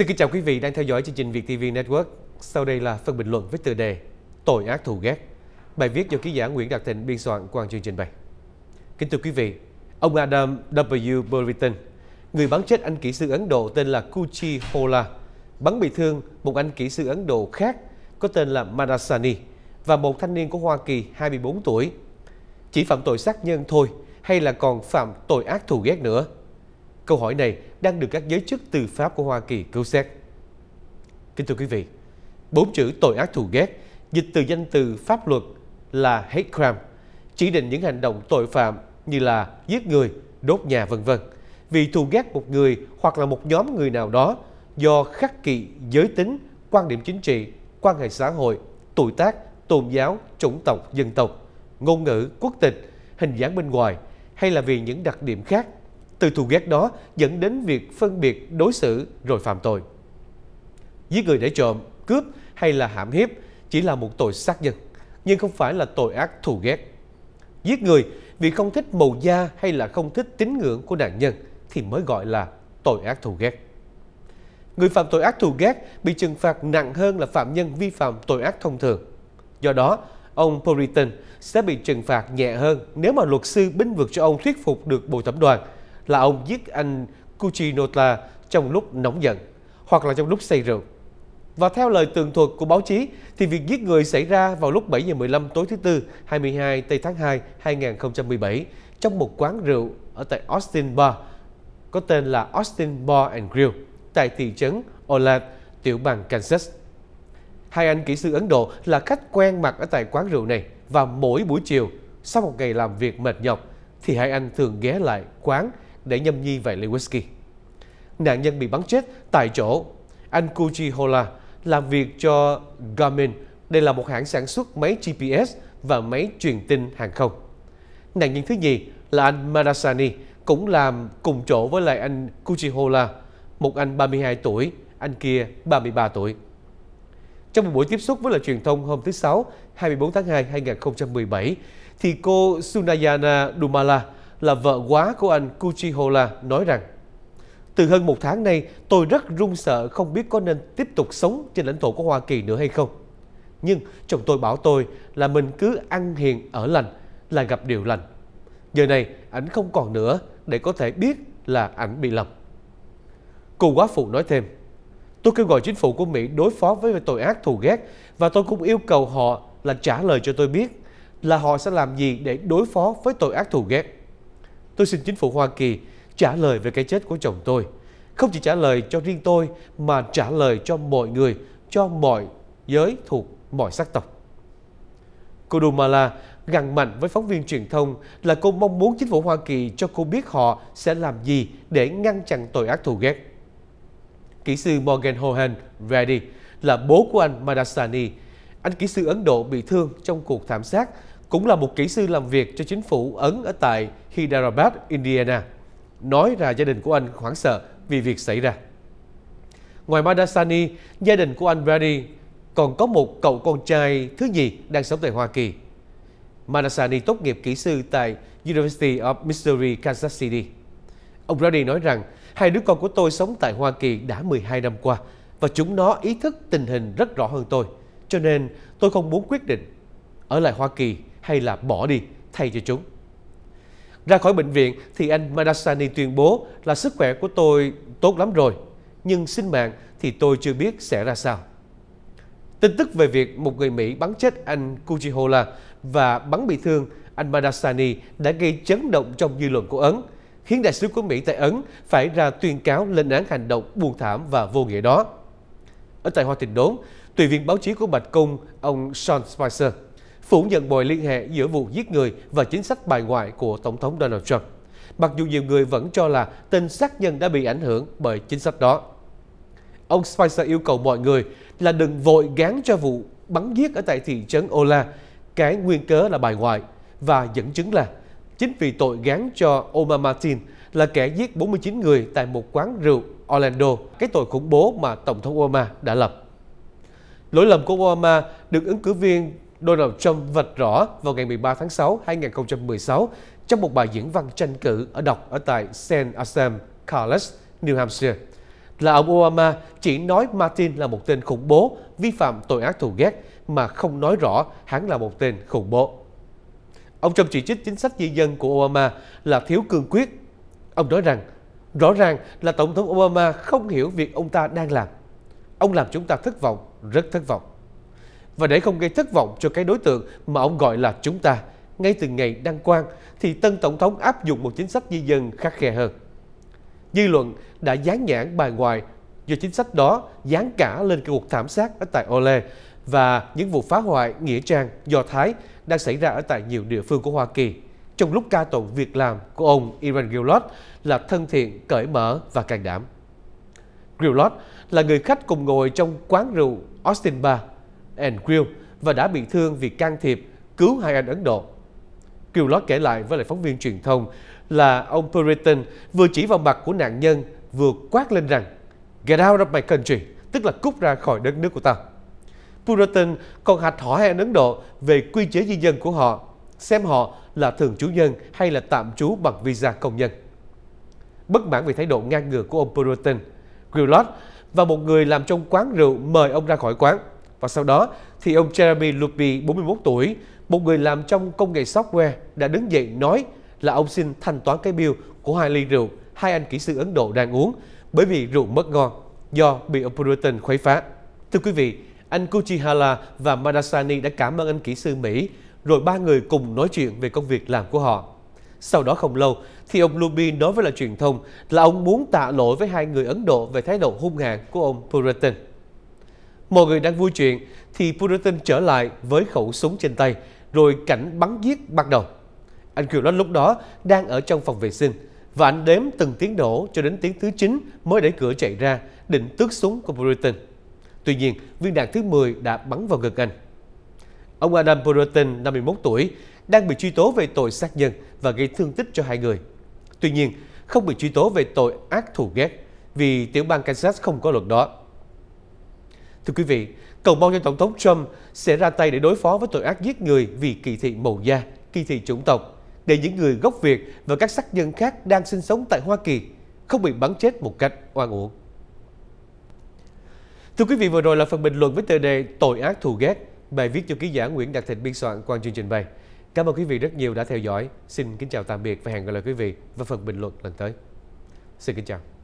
Xin kính chào quý vị đang theo dõi chương trình Việt TV Network. Sau đây là phần bình luận với tựa đề Tội ác thù ghét. Bài viết do ký giả Nguyễn Đạt Thịnh biên soạn qua chương trình bày. Kính thưa quý vị, ông Adam W. Burriton, người bắn chết anh kỹ sư Ấn Độ tên là Kuchi Hola, bắn bị thương một anh kỹ sư Ấn Độ khác có tên là Madasani và một thanh niên của Hoa Kỳ 24 tuổi. Chỉ phạm tội sát nhân thôi hay là còn phạm tội ác thù ghét nữa – Câu hỏi này đang được các giới chức tư pháp của Hoa Kỳ cứu xét. Kính thưa quý vị, bốn chữ tội ác thù ghét dịch từ danh từ pháp luật là hate crime, chỉ định những hành động tội phạm như là giết người, đốt nhà vân vân. Vì thù ghét một người hoặc là một nhóm người nào đó do khắc kỵ giới tính, quan điểm chính trị, quan hệ xã hội, tuổi tác, tôn giáo, chủng tộc, dân tộc, ngôn ngữ, quốc tịch, hình dáng bên ngoài hay là vì những đặc điểm khác từ thù ghét đó dẫn đến việc phân biệt đối xử rồi phạm tội. Giết người để trộm, cướp hay là hãm hiếp chỉ là một tội sát nhân, nhưng không phải là tội ác thù ghét. Giết người vì không thích màu da hay là không thích tín ngưỡng của nạn nhân thì mới gọi là tội ác thù ghét. Người phạm tội ác thù ghét bị trừng phạt nặng hơn là phạm nhân vi phạm tội ác thông thường. Do đó, ông Puritan sẽ bị trừng phạt nhẹ hơn nếu mà luật sư binh vực cho ông thuyết phục được bộ thẩm đoàn là ông giết anh Cuchinota trong lúc nóng giận hoặc là trong lúc say rượu. Và theo lời tường thuật của báo chí thì việc giết người xảy ra vào lúc 7 giờ 15 tối thứ tư 22 tây tháng 2 2017 trong một quán rượu ở tại Austin Bar có tên là Austin Bar and Grill tại thị trấn Olad, tiểu bang Kansas. Hai anh kỹ sư Ấn Độ là khách quen mặt ở tại quán rượu này và mỗi buổi chiều sau một ngày làm việc mệt nhọc thì hai anh thường ghé lại quán để nhâm nhi vài ly whisky. Nạn nhân bị bắn chết tại chỗ. Anh Kuji Hola làm việc cho Garmin. Đây là một hãng sản xuất máy GPS và máy truyền tin hàng không. Nạn nhân thứ nhì là anh Madasani, cũng làm cùng chỗ với lại anh Kuchihola, một anh 32 tuổi, anh kia 33 tuổi. Trong một buổi tiếp xúc với lại truyền thông hôm thứ Sáu, 24 tháng 2, 2017, thì cô Sunayana Dumala là vợ quá của anh Kuchihola nói rằng Từ hơn một tháng nay, tôi rất run sợ không biết có nên tiếp tục sống trên lãnh thổ của Hoa Kỳ nữa hay không. Nhưng chồng tôi bảo tôi là mình cứ ăn hiền ở lành là gặp điều lành. Giờ này, ảnh không còn nữa để có thể biết là ảnh bị lầm. Cô quá phụ nói thêm, tôi kêu gọi chính phủ của Mỹ đối phó với tội ác thù ghét và tôi cũng yêu cầu họ là trả lời cho tôi biết là họ sẽ làm gì để đối phó với tội ác thù ghét. Tôi xin chính phủ Hoa Kỳ trả lời về cái chết của chồng tôi. Không chỉ trả lời cho riêng tôi mà trả lời cho mọi người, cho mọi giới thuộc mọi sắc tộc. Cô Dumala gằn mạnh với phóng viên truyền thông là cô mong muốn chính phủ Hoa Kỳ cho cô biết họ sẽ làm gì để ngăn chặn tội ác thù ghét. Kỹ sư Morgan Hohan Reddy là bố của anh Madasani, anh kỹ sư Ấn Độ bị thương trong cuộc thảm sát cũng là một kỹ sư làm việc cho chính phủ Ấn ở tại Hyderabad, Indiana, nói ra gia đình của anh hoảng sợ vì việc xảy ra. Ngoài Madasani, gia đình của anh Brady còn có một cậu con trai thứ nhì đang sống tại Hoa Kỳ. Madasani tốt nghiệp kỹ sư tại University of Missouri, Kansas City. Ông Brady nói rằng, hai đứa con của tôi sống tại Hoa Kỳ đã 12 năm qua và chúng nó ý thức tình hình rất rõ hơn tôi. Cho nên tôi không muốn quyết định ở lại Hoa Kỳ hay là bỏ đi thay cho chúng. Ra khỏi bệnh viện thì anh Madassani tuyên bố là sức khỏe của tôi tốt lắm rồi, nhưng sinh mạng thì tôi chưa biết sẽ ra sao. Tin tức về việc một người Mỹ bắn chết anh Kujihola và bắn bị thương anh Madassani đã gây chấn động trong dư luận của Ấn, khiến đại sứ của Mỹ tại Ấn phải ra tuyên cáo lên án hành động buồn thảm và vô nghĩa đó. Ở tại Hoa Tình Đốn, tùy viên báo chí của Bạch Cung, ông Sean Spicer phủ nhận mọi liên hệ giữa vụ giết người và chính sách bài ngoại của Tổng thống Donald Trump, mặc dù nhiều người vẫn cho là tên sát nhân đã bị ảnh hưởng bởi chính sách đó. Ông Spicer yêu cầu mọi người là đừng vội gán cho vụ bắn giết ở tại thị trấn Ola, cái nguyên cớ là bài ngoại, và dẫn chứng là chính vì tội gán cho Omar Martin là kẻ giết 49 người tại một quán rượu Orlando, cái tội khủng bố mà Tổng thống Obama đã lập. Lỗi lầm của Obama được ứng cử viên Donald Trump vạch rõ vào ngày 13 tháng 6, 2016 trong một bài diễn văn tranh cử ở đọc ở tại St. Anselm College, New Hampshire là ông Obama chỉ nói Martin là một tên khủng bố, vi phạm tội ác thù ghét mà không nói rõ hắn là một tên khủng bố. Ông Trump chỉ trích chính sách di dân của Obama là thiếu cương quyết. Ông nói rằng, rõ ràng là Tổng thống Obama không hiểu việc ông ta đang làm. Ông làm chúng ta thất vọng, rất thất vọng và để không gây thất vọng cho cái đối tượng mà ông gọi là chúng ta, ngay từ ngày đăng quang thì tân tổng thống áp dụng một chính sách di dân khắc khe hơn. Dư luận đã dán nhãn bài ngoài do chính sách đó dán cả lên cái cuộc thảm sát ở tại Ole và những vụ phá hoại nghĩa trang do Thái đang xảy ra ở tại nhiều địa phương của Hoa Kỳ trong lúc ca tụng việc làm của ông Ivan Gilot là thân thiện, cởi mở và can đảm. Gilot là người khách cùng ngồi trong quán rượu Austin Bar and Grill và đã bị thương vì can thiệp cứu hai anh Ấn Độ. Gillot kể lại với lại phóng viên truyền thông là ông Puritan vừa chỉ vào mặt của nạn nhân vừa quát lên rằng Get out of my country, tức là cút ra khỏi đất nước của tao. Puritan còn hạch hỏi hai anh Ấn Độ về quy chế di dân của họ, xem họ là thường trú nhân hay là tạm trú bằng visa công nhân. Bất mãn về thái độ ngang ngược của ông Puritan, Grillot và một người làm trong quán rượu mời ông ra khỏi quán. Và sau đó thì ông Jeremy Lupi, 41 tuổi, một người làm trong công nghệ software đã đứng dậy nói là ông xin thanh toán cái bill của hai ly rượu hai anh kỹ sư Ấn Độ đang uống bởi vì rượu mất ngon do bị ông Puritan khuấy phá. Thưa quý vị, anh Kuchihala và Madasani đã cảm ơn anh kỹ sư Mỹ rồi ba người cùng nói chuyện về công việc làm của họ. Sau đó không lâu thì ông Luby nói với là truyền thông là ông muốn tạ lỗi với hai người Ấn Độ về thái độ hung hãn của ông Puritan. Mọi người đang vui chuyện thì Putin trở lại với khẩu súng trên tay, rồi cảnh bắn giết bắt đầu. Anh Kiều Loan lúc đó đang ở trong phòng vệ sinh và anh đếm từng tiếng nổ cho đến tiếng thứ 9 mới đẩy cửa chạy ra, định tước súng của Putin. Tuy nhiên, viên đạn thứ 10 đã bắn vào ngực anh. Ông Adam Putin, 51 tuổi, đang bị truy tố về tội sát nhân và gây thương tích cho hai người. Tuy nhiên, không bị truy tố về tội ác thù ghét vì tiểu bang Kansas không có luật đó. Thưa quý vị, cầu mong cho Tổng thống Trump sẽ ra tay để đối phó với tội ác giết người vì kỳ thị màu da, kỳ thị chủng tộc, để những người gốc Việt và các sắc dân khác đang sinh sống tại Hoa Kỳ không bị bắn chết một cách oan uổng. Thưa quý vị, vừa rồi là phần bình luận với tựa đề Tội ác thù ghét, bài viết cho ký giả Nguyễn Đạt Thịnh biên soạn quan chương trình bày. Cảm ơn quý vị rất nhiều đã theo dõi. Xin kính chào tạm biệt và hẹn gặp lại quý vị vào phần bình luận lần tới. Xin kính chào.